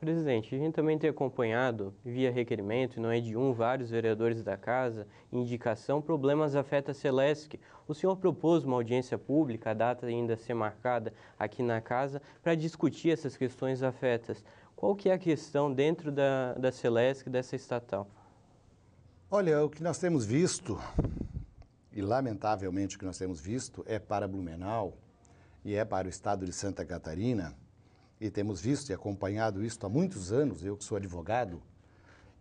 Presidente, a gente também tem acompanhado, via requerimento, não é de um, vários vereadores da Casa, indicação, problemas afeta a Celesc. O senhor propôs uma audiência pública, a data ainda a ser marcada aqui na Casa, para discutir essas questões afetas. Qual que é a questão dentro da, da Celesc, dessa estatal? Olha, o que nós temos visto, e lamentavelmente o que nós temos visto, é para Blumenau e é para o estado de Santa Catarina, e temos visto e acompanhado isso há muitos anos, eu que sou advogado,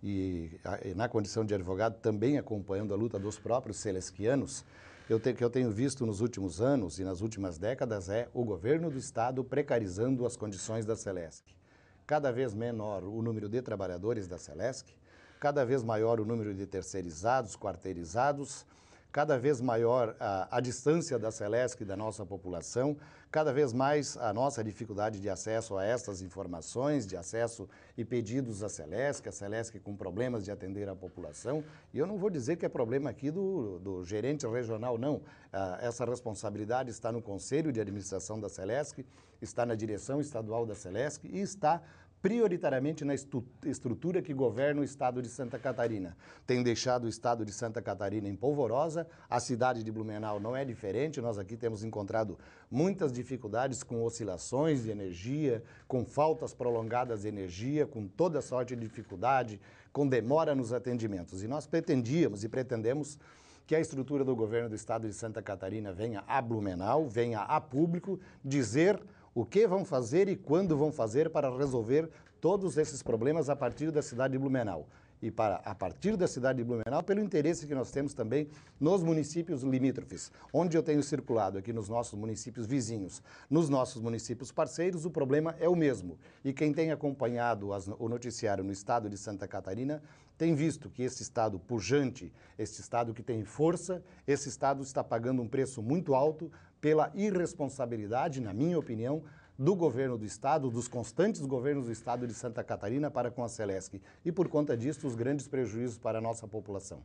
e, e na condição de advogado também acompanhando a luta dos próprios selesquianos, eu te, que eu tenho visto nos últimos anos e nas últimas décadas é o governo do Estado precarizando as condições da Celesc. Cada vez menor o número de trabalhadores da Celesc, cada vez maior o número de terceirizados, quarteirizados, cada vez maior a, a distância da Celesc da nossa população, cada vez mais a nossa dificuldade de acesso a estas informações, de acesso e pedidos à Celesc, a Celesc com problemas de atender a população. E eu não vou dizer que é problema aqui do, do gerente regional, não. Ah, essa responsabilidade está no Conselho de Administração da Celesc, está na Direção Estadual da Celesc e está prioritariamente na estrutura que governa o estado de Santa Catarina. Tem deixado o estado de Santa Catarina em polvorosa, a cidade de Blumenau não é diferente, nós aqui temos encontrado muitas dificuldades com oscilações de energia, com faltas prolongadas de energia, com toda sorte de dificuldade, com demora nos atendimentos. E nós pretendíamos e pretendemos que a estrutura do governo do estado de Santa Catarina venha a Blumenau, venha a público dizer o que vão fazer e quando vão fazer para resolver todos esses problemas a partir da cidade de Blumenau e para a partir da cidade de Blumenau, pelo interesse que nós temos também nos municípios limítrofes, onde eu tenho circulado aqui nos nossos municípios vizinhos, nos nossos municípios parceiros, o problema é o mesmo. E quem tem acompanhado as, o noticiário no estado de Santa Catarina tem visto que esse estado pujante, esse estado que tem força, esse estado está pagando um preço muito alto pela irresponsabilidade, na minha opinião, do governo do Estado, dos constantes governos do Estado de Santa Catarina para com a Celesc. E por conta disso, os grandes prejuízos para a nossa população.